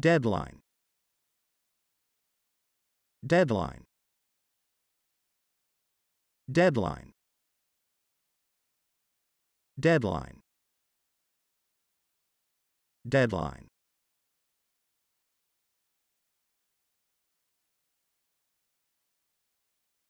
Deadline. Deadline. Deadline. Deadline. Deadline.